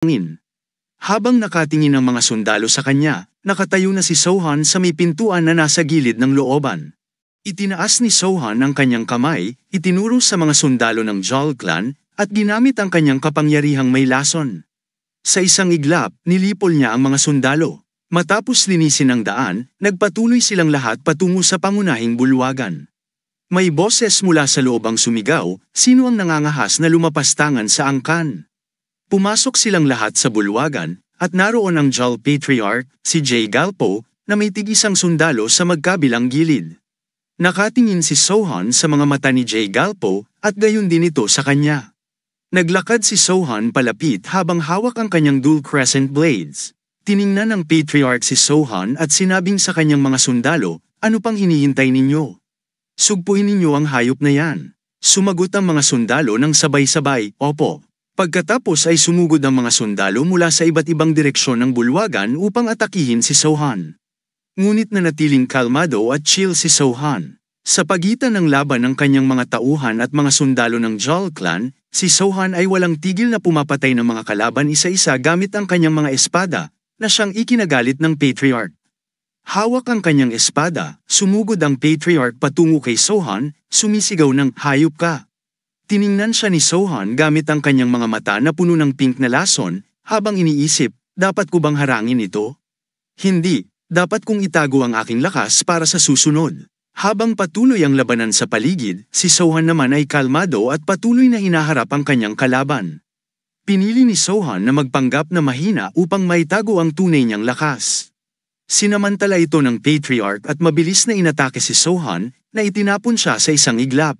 hangin. Habang nakatingin ang mga sundalo sa kanya, nakatayo na si Sohan sa may pintuan na nasa gilid ng looban. Itinaas ni Sohan ang kanyang kamay, itinuro sa mga sundalo ng Jol clan, at ginamit ang kanyang kapangyarihang may lason. Sa isang iglap, nilipol niya ang mga sundalo. Matapos linisin ang daan, nagpatuloy silang lahat patungo sa pangunahing bulwagan. May boses mula sa loob ang sumigaw, sino ang nangangahas na lumapastangan sa angkan? Pumasok silang lahat sa bulwagan, at naroon ang Jal Patriarch, si Jay Galpo, na may tigisang sundalo sa magkabilang gilid. Nakatingin si Sohan sa mga mata ni Jay Galpo at gayon din ito sa kanya. Naglakad si Sohan palapit habang hawak ang kanyang dual crescent blades. Tiningnan ng patriarch si Sohan at sinabing sa kanyang mga sundalo, ano pang hinihintay ninyo? Sugpuin ninyo ang hayop na yan. Sumagot ang mga sundalo ng sabay-sabay, opo. Pagkatapos ay sumugod ang mga sundalo mula sa iba't ibang direksyon ng bulwagan upang atakihin si Sohan. Ngunit nanatiling kalmado at chill si Sohan. Sa pagitan ng laban ng kanyang mga tauhan at mga sundalo ng Jal clan, si Sohan ay walang tigil na pumapatay ng mga kalaban isa-isa gamit ang kanyang mga espada, na siyang ikinagalit ng Patriarch. Hawak ang kanyang espada, sumugod ang Patriarch patungo kay Sohan, sumisigaw ng hayop ka. Tiningnan siya ni Sohan gamit ang kanyang mga mata na puno ng pink na lason, habang iniisip, dapat ko bang harangin ito? Hindi, dapat kong itago ang aking lakas para sa susunod. Habang patuloy ang labanan sa paligid, si Sohan naman ay kalmado at patuloy na hinaharap ang kanyang kalaban. Pinili ni Sohan na magpanggap na mahina upang maitago ang tunay niyang lakas. Sinamantala ito ng Patriarch at mabilis na inatake si Sohan na itinapon siya sa isang iglap.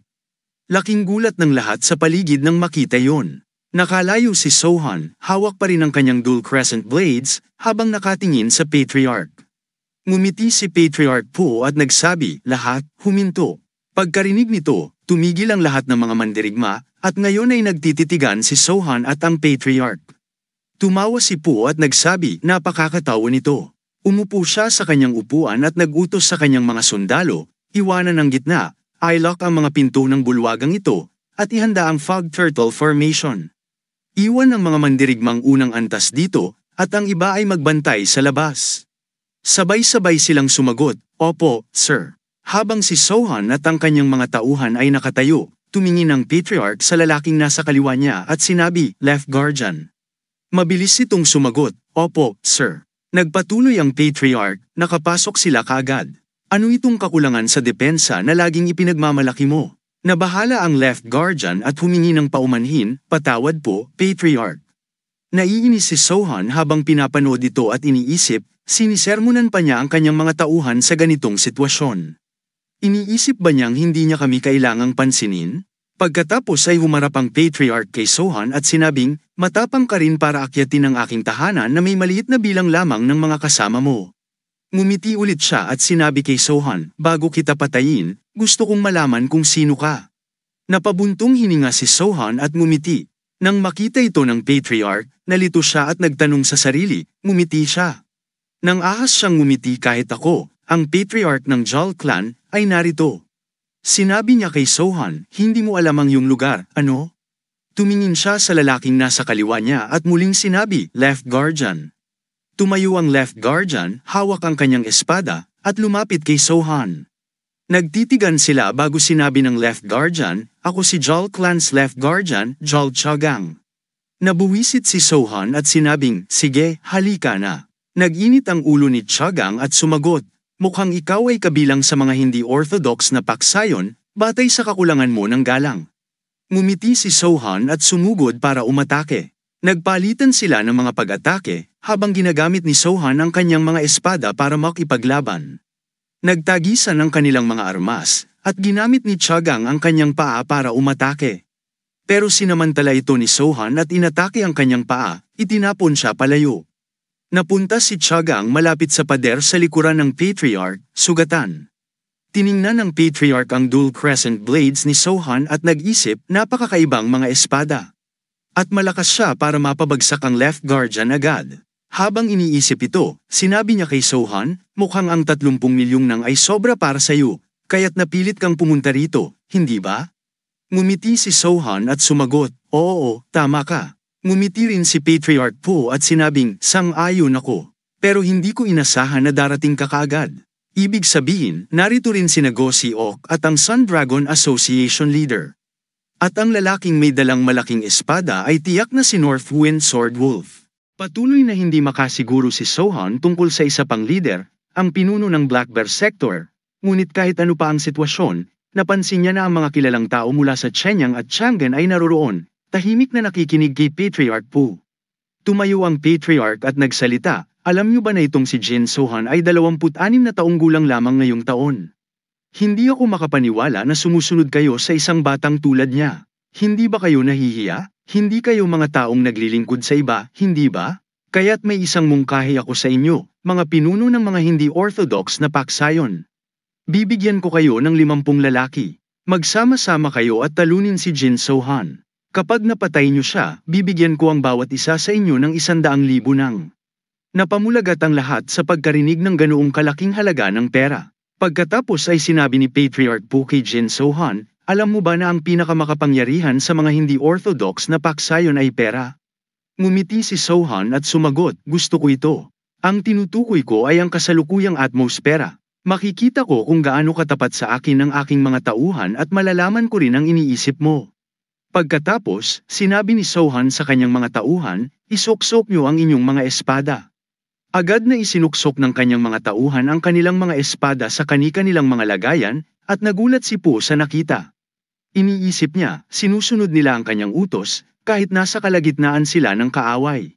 Laking gulat ng lahat sa paligid ng makita yon. Nakalayo si Sohan, hawak pa rin ang kanyang dual crescent blades, habang nakatingin sa Patriarch. Ngumiti si Patriarch po at nagsabi, lahat, huminto. Pagkarinig nito, tumigil ang lahat ng mga mandirigma, at ngayon ay nagtititigan si Sohan at ang Patriarch. Tumawa si Po at nagsabi, napakakatawa nito. Umupo siya sa kanyang upuan at nagutos sa kanyang mga sundalo, iwanan ang gitna, I-lock ang mga pinto ng bulwagang ito, at ihanda ang fog turtle formation. Iwan ang mga mandirigmang unang antas dito, at ang iba ay magbantay sa labas. Sabay-sabay silang sumagot, Opo, sir. Habang si Sohan at ang kanyang mga tauhan ay nakatayo, tumingin ang patriarch sa lalaking nasa kaliwa niya at sinabi, Left Guardian. Mabilis itong sumagot, Opo, sir. Nagpatuloy ang patriarch, nakapasok sila kaagad. Ano itong kakulangan sa depensa na laging ipinagmamalaki mo? Nabahala ang left guardian at humingi ng paumanhin, patawad po, patriarch. Naiinis si Sohan habang pinapanood ito at iniisip, sinisermonan pa niya ang kanyang mga tauhan sa ganitong sitwasyon. Iniisip ba niyang hindi niya kami kailangang pansinin? Pagkatapos ay humarap ang patriarch kay Sohan at sinabing, matapang ka rin para akyatin ang aking tahanan na may maliit na bilang lamang ng mga kasama mo. Ngumiti ulit siya at sinabi kay Sohan, bago kita patayin, gusto kong malaman kung sino ka. Napabuntong hininga si Sohan at ngumiti. Nang makita ito ng patriarch, nalito siya at nagtanong sa sarili, ngumiti siya. Nang ahas siyang ngumiti kahit ako, ang patriarch ng Jal clan ay narito. Sinabi niya kay Sohan, hindi mo alam ang iyong lugar, ano? Tumingin siya sa lalaking nasa kaliwa niya at muling sinabi, left guardian. Tumayo ang left guardian, hawak ang kanyang espada, at lumapit kay Sohan. Nagtitigan sila bago sinabi ng left guardian, ako si Jol Clan's left guardian, Jol Chagang. Nabuwisit si Sohan at sinabing, sige, halika na. Naginit ang ulo ni Chagang at sumagot, mukhang ikaw ay kabilang sa mga hindi orthodox na paksayon, batay sa kakulangan mo ng galang. Ngumiti si Sohan at sumugod para umatake. Nagpalitan sila ng mga pag-atake habang ginagamit ni Sohan ang kanyang mga espada para makipaglaban. Nagtagisan ang kanilang mga armas at ginamit ni Chagang ang kanyang paa para umatake. Pero sinamantala ito ni Sohan at inatake ang kanyang paa, itinapon siya palayo. Napunta si Chagang malapit sa pader sa likuran ng Patriarch, sugatan. Tiningnan ng Patriarch ang dual crescent blades ni Sohan at nag-isip napakakaibang mga espada at malakas siya para mapabagsak ang left guardian agad. Habang iniisip ito, sinabi niya kay Sohan, mukhang ang 30 milyong nang ay sobra para sa iyo, kaya't napilit kang pumunta rito, hindi ba? Ngumiti si Sohan at sumagot, oo, tama ka. Ngumiti rin si Patriarch Po at sinabing, sang-ayon ako. Pero hindi ko inasahan na darating ka kaagad. Ibig sabihin, narito rin si Nagosi Ok at ang Sun Dragon Association Leader. At ang lalaking may dalang malaking espada ay tiyak na si Northwind Swordwolf. Patuloy na hindi makasiguro si Sohan tungkol sa isa pang leader, ang pinuno ng Black Bear Sector, ngunit kahit ano pa ang sitwasyon, napansin niya na ang mga kilalang tao mula sa Chenyang at Chang'an ay naroroon, tahimik na nakikinig kay Patriarch Pu. Tumayo ang Patriarch at nagsalita, alam niyo ba na itong si Jin Sohan ay 26 na taong gulang lamang ngayong taon? Hindi ako makapaniwala na sumusunod kayo sa isang batang tulad niya. Hindi ba kayo nahihiya? Hindi kayo mga taong naglilingkod sa iba, hindi ba? Kaya't may isang mungkahi ako sa inyo, mga pinuno ng mga hindi orthodox na paksayon. Bibigyan ko kayo ng limampung lalaki. Magsama-sama kayo at talunin si Jin Sohan. Kapag napatay niyo siya, bibigyan ko ang bawat isa sa inyo ng isandaang libo ng. Napamulagat ang lahat sa pagkarinig ng ganoong kalaking halaga ng pera. Pagkatapos ay sinabi ni Patriarch Puki Jin Sohan, alam mo ba na ang pinakamakapangyarihan sa mga hindi orthodox na paksayon ay pera? Ngumiti si Sohan at sumagot, gusto ko ito. Ang tinutukoy ko ay ang kasalukuyang atmosfera. Makikita ko kung gaano katapat sa akin ang aking mga tauhan at malalaman ko rin ang iniisip mo. Pagkatapos, sinabi ni Sohan sa kanyang mga tauhan, isuksok niyo ang inyong mga espada. Agad na isinuksok ng kanyang mga tauhan ang kanilang mga espada sa kani-kanilang mga lagayan, at nagulat si Po sa nakita. Iniisip niya, sinusunod nila ang kanyang utos, kahit nasa kalagitnaan sila ng kaaway.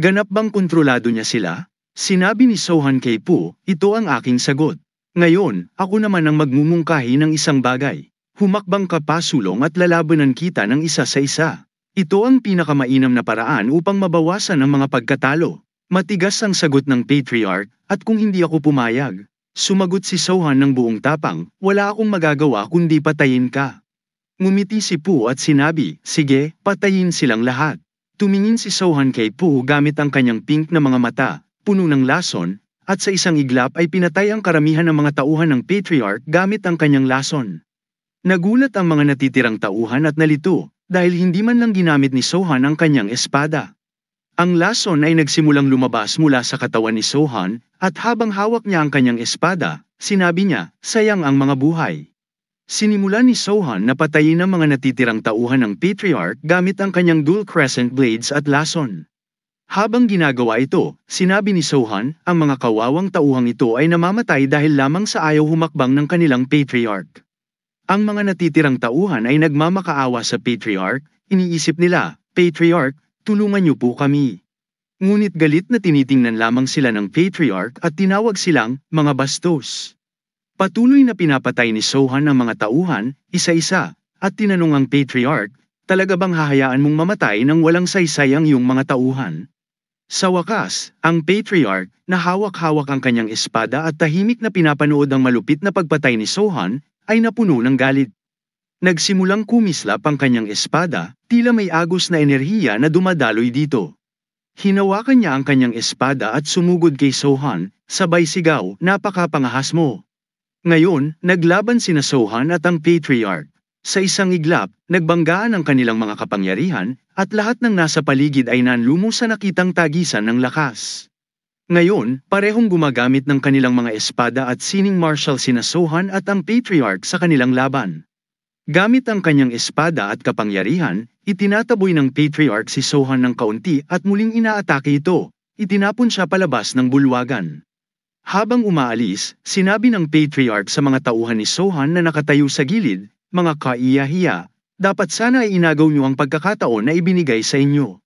Ganap bang kontrolado niya sila? Sinabi ni Sohan kay Po, ito ang aking sagot. Ngayon, ako naman ang magmumungkahi ng isang bagay. Humakbang ka pa at lalabanan kita ng isa sa isa. Ito ang pinakamainam na paraan upang mabawasan ang mga pagkatalo. Matigas ang sagot ng patriarch, at kung hindi ako pumayag, sumagot si Sohan ng buong tapang, wala akong magagawa kundi patayin ka. Ngumiti si Pu at sinabi, sige, patayin silang lahat. Tumingin si Sohan kay Pu gamit ang kanyang pink na mga mata, puno ng lason, at sa isang iglap ay pinatay ang karamihan ng mga tauhan ng patriarch gamit ang kanyang lason. Nagulat ang mga natitirang tauhan at nalito, dahil hindi man lang ginamit ni Sohan ang kanyang espada. Ang lason ay nagsimulang lumabas mula sa katawan ni Sohan, at habang hawak niya ang kanyang espada, sinabi niya, sayang ang mga buhay. Sinimulan ni Sohan na patayin ang mga natitirang tauhan ng Patriarch gamit ang kanyang dual crescent blades at lason. Habang ginagawa ito, sinabi ni Sohan, ang mga kawawang tauhang ito ay namamatay dahil lamang sa ayaw humakbang ng kanilang Patriarch. Ang mga natitirang tauhan ay nagmamakaawa sa Patriarch, iniisip nila, Patriarch, tulungan niyo po kami. Ngunit galit na tinitingnan lamang sila ng patriarch at tinawag silang mga bastos. Patuloy na pinapatay ni Sohan ang mga tauhan, isa-isa, at tinanong ang patriarch, talaga bang hahayaan mong mamatay nang walang saysay ang mga tauhan? Sa wakas, ang patriarch, na hawak-hawak ang kanyang espada at tahimik na pinapanood ang malupit na pagpatay ni Sohan, ay napuno ng galit. Nagsimulang kumislap ang kanyang espada, tila may agos na enerhiya na dumadaloy dito. Hinawakan niya ang kanyang espada at sumugod kay Sohan, sabay sigaw, napakapangahas mo. Ngayon, naglaban sina Sohan at ang Patriarch. Sa isang iglap, nagbanggaan ang kanilang mga kapangyarihan, at lahat ng nasa paligid ay nanlumo sa nakitang tagisan ng lakas. Ngayon, parehong gumagamit ng kanilang mga espada at sining martial sina Sohan at ang Patriarch sa kanilang laban. Gamit ang kanyang espada at kapangyarihan, itinataboy ng Patriarch si Sohan ng kaunti at muling inaatake ito. Itinapon siya palabas ng bulwagan. Habang umaalis, sinabi ng Patriarch sa mga tauhan ni Sohan na nakatayo sa gilid, mga kaiyahiya, dapat sana ay inagaw niyo ang pagkakataon na ibinigay sa inyo.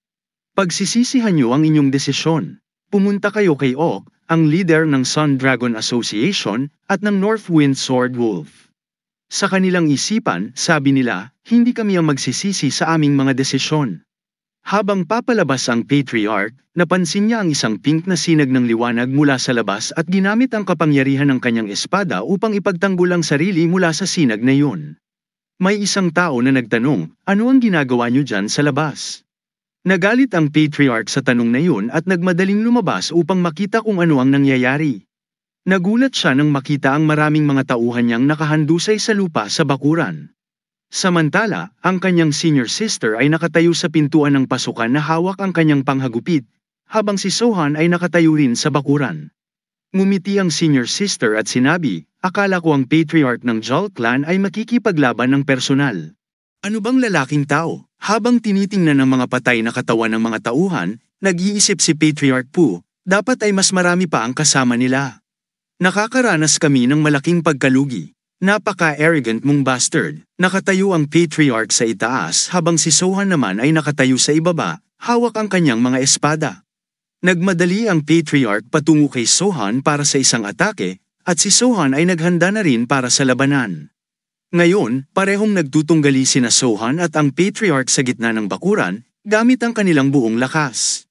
Pagsisisihan niyo ang inyong desisyon. Pumunta kayo kay Ok, ang leader ng Sun Dragon Association at ng Northwind Sword Wolf. Sa kanilang isipan, sabi nila, hindi kami ang magsisisi sa aming mga desisyon. Habang papalabas ang patriarch, napansin niya ang isang pink na sinag ng liwanag mula sa labas at ginamit ang kapangyarihan ng kanyang espada upang ipagtanggol ang sarili mula sa sinag na yun. May isang tao na nagtanong, ano ang ginagawa niyo dyan sa labas? Nagalit ang patriarch sa tanong na yun at nagmadaling lumabas upang makita kung ano ang nangyayari. Nagulat siya nang makita ang maraming mga tauhan niyang nakahandusay sa lupa sa bakuran. Samantala, ang kanyang senior sister ay nakatayo sa pintuan ng pasukan na hawak ang kanyang panghagupit, habang si Sohan ay nakatayo rin sa bakuran. Ngumiti ang senior sister at sinabi, akala ko ang patriarch ng Jol clan ay makikipaglaban ng personal. Ano bang lalaking tao? Habang tinitingnan ng mga patay na katawan ng mga tauhan, nag-iisip si Patriarch Pu, dapat ay mas marami pa ang kasama nila. Nakakaranas kami ng malaking pagkalugi. Napaka-arrogant mong bastard. Nakatayo ang patriarch sa itaas habang si Sohan naman ay nakatayo sa ibaba, hawak ang kanyang mga espada. Nagmadali ang patriarch patungo kay Sohan para sa isang atake, at si Sohan ay naghanda na rin para sa labanan. Ngayon, parehong nagtutunggali sina Sohan at ang patriarch sa gitna ng bakuran, gamit ang kanilang buong lakas.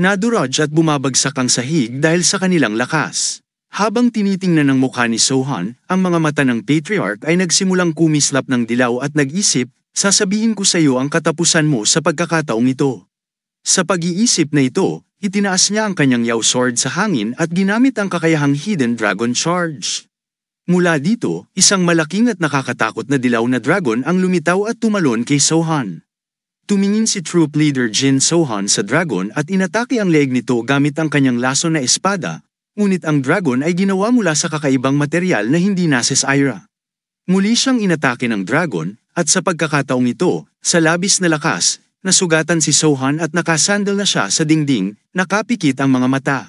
Naduraj at bumabagsak ang sahig dahil sa kanilang lakas. Habang tinitingnan ng mukha ni Sohan, ang mga mata ng patriarch ay nagsimulang kumislap ng dilaw at nag-isip, sasabihin ko sa iyo ang katapusan mo sa pagkakataong ito. Sa pag-iisip na ito, itinaas niya ang kanyang yaw sword sa hangin at ginamit ang kakayahang Hidden Dragon Charge. Mula dito, isang malaking at nakakatakot na dilaw na dragon ang lumitaw at tumalon kay Sohan. Tumingin si troop leader Jin Sohan sa dragon at inatake ang leeg nito gamit ang kanyang laso na espada Ngunit ang dragon ay ginawa mula sa kakaibang material na hindi nasa Syra. Muli siyang inatake ng dragon, at sa pagkakataong ito, sa labis na lakas, nasugatan si Sohan at nakasandal na siya sa dingding, nakapikit ang mga mata.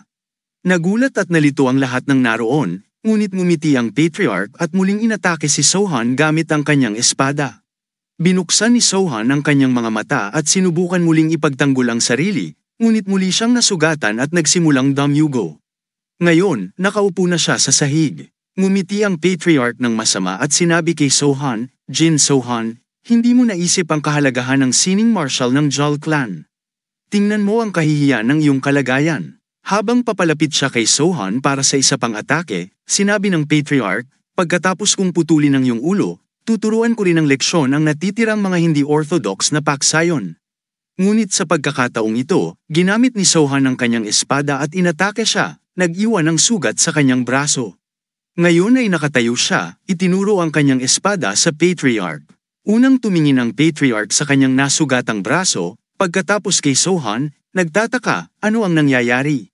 Nagulat at nalito ang lahat ng naroon, ngunit ngumiti ang patriarch at muling inatake si Sohan gamit ang kanyang espada. Binuksan ni Sohan ang kanyang mga mata at sinubukan muling ipagtanggol ang sarili, ngunit muli siyang nasugatan at nagsimulang damyugo. Ngayon, nakaupo na siya sa sahig. Ngumiti ang patriarch ng masama at sinabi kay Sohan, Jin Sohan, hindi mo naisip ang kahalagahan ng sining marshal ng Jol clan. Tingnan mo ang kahihiyan ng iyong kalagayan. Habang papalapit siya kay Sohan para sa isa pang atake, sinabi ng patriarch, pagkatapos kong putulin ang iyong ulo, tuturuan ko rin ng leksyon ang natitirang mga hindi orthodox na paksayon. Ngunit sa pagkakataong ito, ginamit ni Sohan ang kanyang espada at inatake siya, nag-iwan ng sugat sa kanyang braso. Ngayon ay nakatayo siya, itinuro ang kanyang espada sa patriarch. Unang tumingin ang patriarch sa kanyang nasugatang braso, pagkatapos kay Sohan, nagtataka, ano ang nangyayari?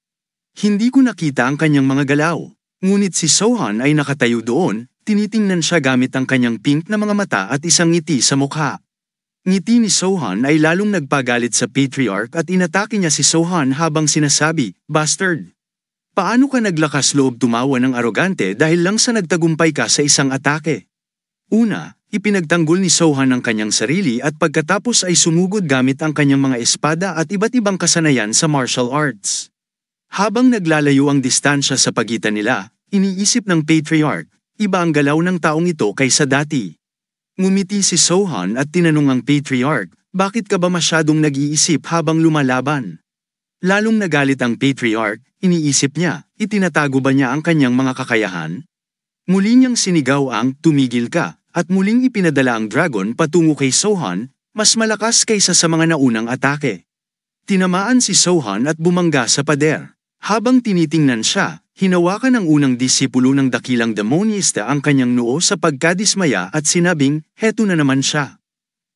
Hindi ko nakita ang kanyang mga galaw. Ngunit si Sohan ay nakatayo doon, tinitingnan siya gamit ang kanyang pink na mga mata at isang ngiti sa mukha. Ngiti ni Sohan ay lalong nagpagalit sa patriarch at inatake niya si Sohan habang sinasabi, Bastard! Paano ka naglakas loob tumawa ng arogante dahil lang sa nagtagumpay ka sa isang atake? Una, ipinagtanggol ni Sohan ang kanyang sarili at pagkatapos ay sumugod gamit ang kanyang mga espada at iba't ibang kasanayan sa martial arts. Habang naglalayo ang distansya sa pagitan nila, iniisip ng Patriarch, iba ang galaw ng taong ito kaysa dati. Ngumiti si Sohan at tinanong ang Patriarch, bakit ka ba masyadong nag-iisip habang lumalaban? Lalong nagalit ang patriarch, iniisip niya, itinatago ba niya ang kanyang mga kakayahan? Muli niyang sinigaw ang tumigil ka at muling ipinadala ang dragon patungo kay Sohan, mas malakas kaysa sa mga naunang atake. Tinamaan si Sohan at bumangga sa pader. Habang tinitingnan siya, hinawakan ng unang disipulo ng dakilang demonista ang kanyang noo sa pagkadismaya at sinabing, heto na naman siya.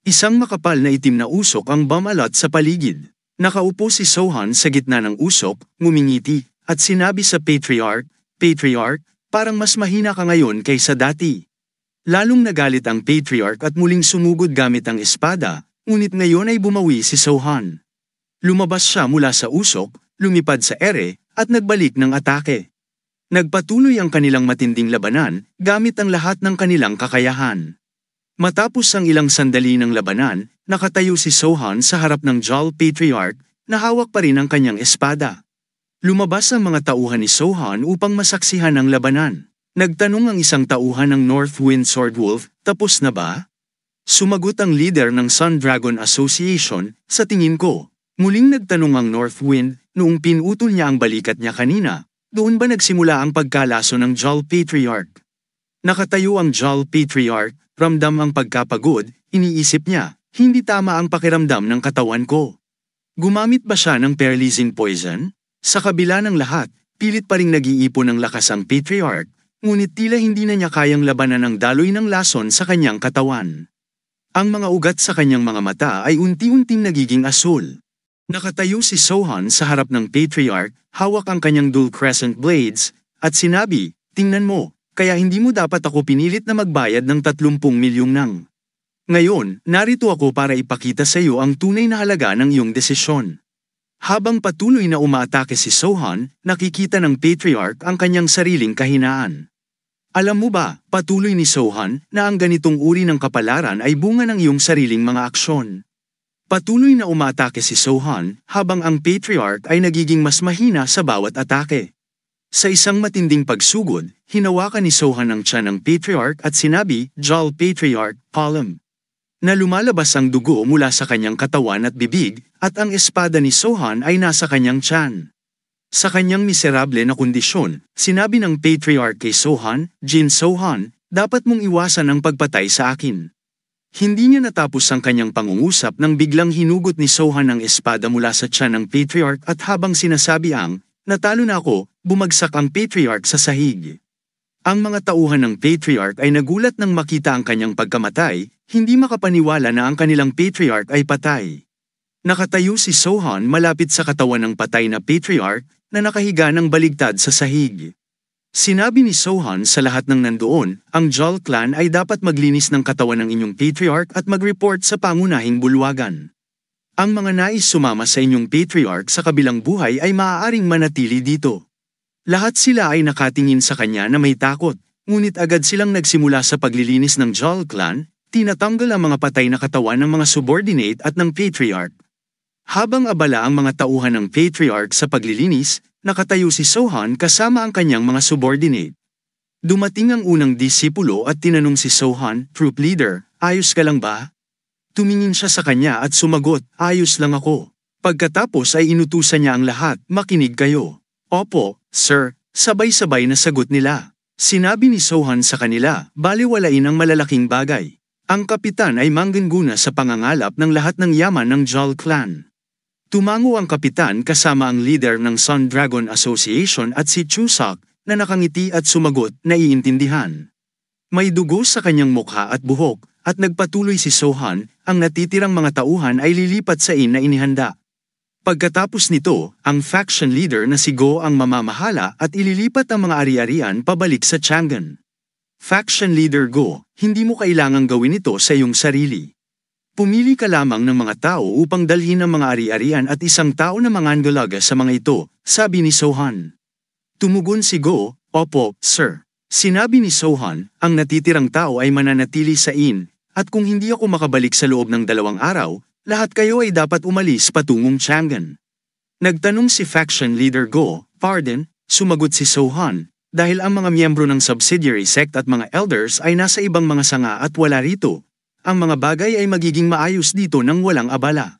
Isang makapal na itim na usok ang bamalat sa paligid. Nakaupo si Sohan sa gitna ng usok, ngumingiti, at sinabi sa Patriarch, Patriarch, parang mas mahina ka ngayon kaysa dati. Lalong nagalit ang Patriarch at muling sumugod gamit ang espada, ngunit ngayon ay bumawi si Sohan. Lumabas siya mula sa usok, lumipad sa ere, at nagbalik ng atake. Nagpatuloy ang kanilang matinding labanan gamit ang lahat ng kanilang kakayahan. Matapos ang ilang sandali ng labanan, nakatayo si Sohan sa harap ng Jal Patriarch na hawak pa rin ang kanyang espada. Lumabas ang mga tauhan ni Sohan upang masaksihan ang labanan. Nagtanong ang isang tauhan ng Northwind Swordwolf, tapos na ba? Sumagot ang leader ng Sun Dragon Association, sa tingin ko. Muling nagtanong ang Northwind noong pinutol niya ang balikat niya kanina. Doon ba nagsimula ang pagkalaso ng Jal Patriarch? Nakatayo ang Jal Patriarch, ramdam ang pagkapagod, iniisip niya, hindi tama ang pakiramdam ng katawan ko. Gumamit ba siya ng paralyzing poison? Sa kabila ng lahat, pilit pa rin nag-iipon ng lakas ang Patriarch, ngunit tila hindi na niya kayang labanan ang daloy ng lason sa kanyang katawan. Ang mga ugat sa kanyang mga mata ay unti-unting nagiging asul. Nakatayo si Sohan sa harap ng Patriarch, hawak ang kanyang dual crescent blades, at sinabi, Tingnan mo, kaya hindi mo dapat ako pinilit na magbayad ng 30 milyong nang. Ngayon, narito ako para ipakita sa iyo ang tunay na halaga ng iyong desisyon. Habang patuloy na umaatake si Sohan, nakikita ng patriarch ang kanyang sariling kahinaan. Alam mo ba, patuloy ni Sohan, na ang ganitong uri ng kapalaran ay bunga ng iyong sariling mga aksyon. Patuloy na umaatake si Sohan, habang ang patriarch ay nagiging mas mahina sa bawat atake. Sa isang matinding pagsugod, hinawakan ni Sohan ang tiyan ng patriarch at sinabi, Jal Patriarch, Palm. Na lumalabas ang dugo mula sa kanyang katawan at bibig, at ang espada ni Sohan ay nasa kanyang tiyan. Sa kanyang miserable na kondisyon, sinabi ng patriarch kay Sohan, Jin Sohan, dapat mong iwasan ang pagpatay sa akin. Hindi niya natapos ang kanyang pangungusap nang biglang hinugot ni Sohan ang espada mula sa tiyan ng patriarch at habang sinasabi ang, natalo na ako, bumagsak ang patriarch sa sahig. Ang mga tauhan ng patriarch ay nagulat nang makita ang kanyang pagkamatay, hindi makapaniwala na ang kanilang patriarch ay patay. Nakatayo si Sohan malapit sa katawan ng patay na patriarch na nakahiga ng baligtad sa sahig. Sinabi ni Sohan sa lahat ng nandoon, ang Jol clan ay dapat maglinis ng katawan ng inyong patriarch at mag-report sa pangunahing bulwagan. Ang mga nais sumama sa inyong patriarch sa kabilang buhay ay maaaring manatili dito. Lahat sila ay nakatingin sa kanya na may takot, ngunit agad silang nagsimula sa paglilinis ng Jol clan, tinatanggal ang mga patay na katawan ng mga subordinate at ng patriarch. Habang abala ang mga tauhan ng patriarch sa paglilinis, nakatayo si Sohan kasama ang kanyang mga subordinate. Dumating ang unang disipulo at tinanong si Sohan, troop leader, ayos ka lang ba? Tumingin siya sa kanya at sumagot, ayos lang ako. Pagkatapos ay inutusan niya ang lahat, makinig kayo. Opo, Sir, sabay-sabay na sagot nila. Sinabi ni Sohan sa kanila, baliwalain ang malalaking bagay. Ang kapitan ay manggenguna sa pangangalap ng lahat ng yaman ng Jol Clan. Tumango ang kapitan kasama ang leader ng Sun Dragon Association at si Chusak na nakangiti at sumagot na iintindihan. May dugo sa kanyang mukha at buhok at nagpatuloy si Sohan, ang natitirang mga tauhan ay lilipat sa in na inihanda. Pagkatapos nito, ang faction leader na si Go ang mamamahala at ililipat ang mga ari-arian pabalik sa Chang'an. Faction leader Go, hindi mo kailangang gawin ito sa iyong sarili. Pumili ka lamang ng mga tao upang dalhin ang mga ari-arian at isang tao na mga andolaga sa mga ito, sabi ni Sohan. Tumugon si Go, Opo, Sir. Sinabi ni Sohan, ang natitirang tao ay mananatili sa in, at kung hindi ako makabalik sa loob ng dalawang araw, lahat kayo ay dapat umalis patungong Chang'an. Nagtanong si faction leader Go, Pardon, sumagot si Sohan, dahil ang mga miyembro ng subsidiary sect at mga elders ay nasa ibang mga sanga at wala rito. Ang mga bagay ay magiging maayos dito nang walang abala.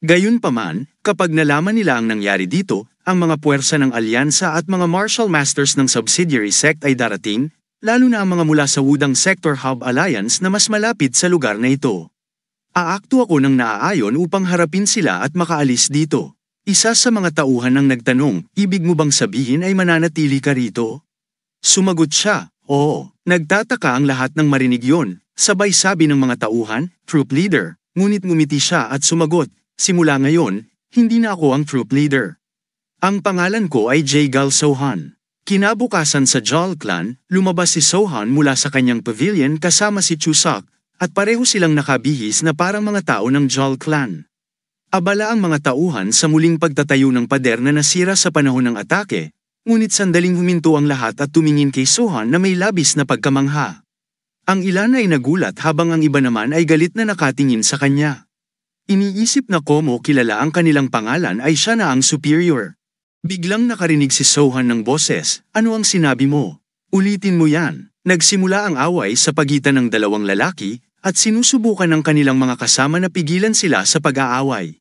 Gayunpaman, kapag nalaman nila ang nangyari dito, ang mga puwersa ng alyansa at mga martial masters ng subsidiary sect ay darating, lalo na ang mga mula sa Wudang Sector Hub Alliance na mas malapit sa lugar na ito. Aakto ako ng naaayon upang harapin sila at makaalis dito. Isa sa mga tauhan ang nagtanong, ibig mo bang sabihin ay mananatili ka rito? Sumagot siya, oo. Nagtataka ang lahat ng marinig yon, sabay sabi ng mga tauhan, troop leader. Ngunit ngumiti siya at sumagot, simula ngayon, hindi na ako ang troop leader. Ang pangalan ko ay J. Gal Sohan. Kinabukasan sa Jol Clan, lumabas si Sohan mula sa kanyang pavilion kasama si Chusak, at pareho silang nakabihis na parang mga tao ng Jol clan. Abala ang mga tauhan sa muling pagtatayo ng pader na nasira sa panahon ng atake, ngunit sandaling huminto ang lahat at tumingin kay Sohan na may labis na pagkamangha. Ang ilan ay nagulat habang ang iba naman ay galit na nakatingin sa kanya. Iniisip na komo kilala ang kanilang pangalan ay siya na ang superior. Biglang nakarinig si Sohan ng boses, ano ang sinabi mo? Ulitin mo yan. Nagsimula ang away sa pagitan ng dalawang lalaki, at sinusubukan ng kanilang mga kasama na pigilan sila sa pag-aaway.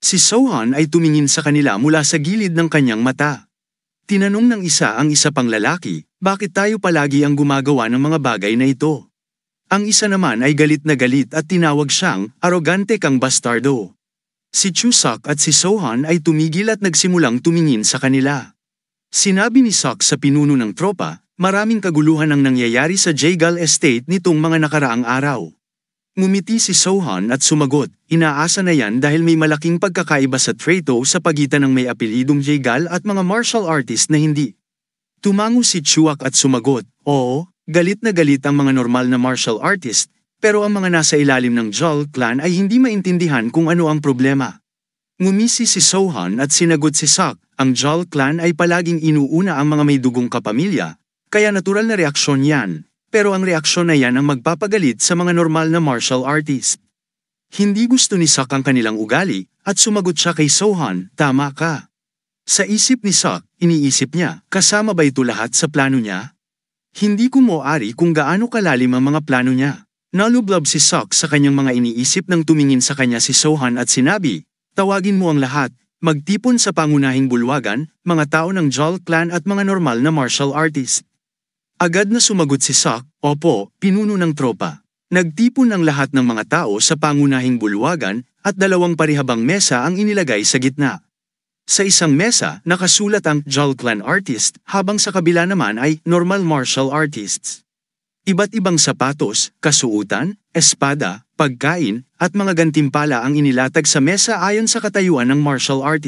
Si Sohan ay tumingin sa kanila mula sa gilid ng kanyang mata. Tinanong ng isa ang isa pang lalaki, bakit tayo palagi ang gumagawa ng mga bagay na ito? Ang isa naman ay galit na galit at tinawag siyang, arogante kang bastardo. Si Chusak at si Sohan ay tumigil at nagsimulang tumingin sa kanila. Sinabi ni Sok sa pinuno ng tropa, maraming kaguluhan ang nangyayari sa Jagal Estate nitong mga nakaraang araw. Ngumiti si Sohan at sumagot, inaasa na yan dahil may malaking pagkakaiba sa Trato sa pagitan ng may apelidong Jagal at mga martial artist na hindi. Tumango si Chuak at sumagot, oo, galit na galit ang mga normal na martial artist, pero ang mga nasa ilalim ng Jol clan ay hindi maintindihan kung ano ang problema. Ngumisi si Sohan at sinagot si Sak, ang Jol clan ay palaging inuuna ang mga may dugong kapamilya, kaya natural na reaksyon yan, pero ang reaksyon na yan ang magpapagalit sa mga normal na martial artist. Hindi gusto ni Sak ang kanilang ugali, at sumagot siya kay Sohan, tama ka. Sa isip ni Sak, iniisip niya, kasama ba ito lahat sa plano niya? Hindi ko moari kung gaano kalalim ang mga plano niya. Nalublob si Sak sa kanyang mga iniisip nang tumingin sa kanya si Sohan at sinabi, tawagin mo ang lahat, magtipon sa pangunahing bulwagan, mga tao ng Jol clan at mga normal na martial artist. Agad na sumagot si Sak, opo, pinuno ng tropa. Nagtipon ang lahat ng mga tao sa pangunahing bulwagan at dalawang parihabang mesa ang inilagay sa gitna. Sa isang mesa, nakasulat ang Jol Clan Artist habang sa kabila naman ay Normal Martial Artists. Iba't ibang sapatos, kasuutan, espada, pagkain, at mga gantimpala ang inilatag sa mesa ayon sa katayuan ng martial artist.